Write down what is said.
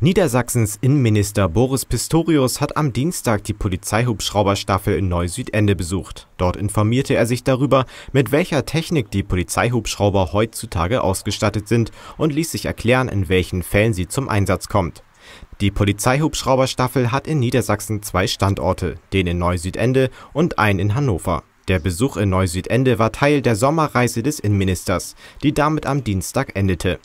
Niedersachsens Innenminister Boris Pistorius hat am Dienstag die Polizeihubschrauberstaffel in Neu-Südende besucht. Dort informierte er sich darüber, mit welcher Technik die Polizeihubschrauber heutzutage ausgestattet sind und ließ sich erklären, in welchen Fällen sie zum Einsatz kommt. Die Polizeihubschrauberstaffel hat in Niedersachsen zwei Standorte, den in Neu-Südende und einen in Hannover. Der Besuch in Neu-Südende war Teil der Sommerreise des Innenministers, die damit am Dienstag endete.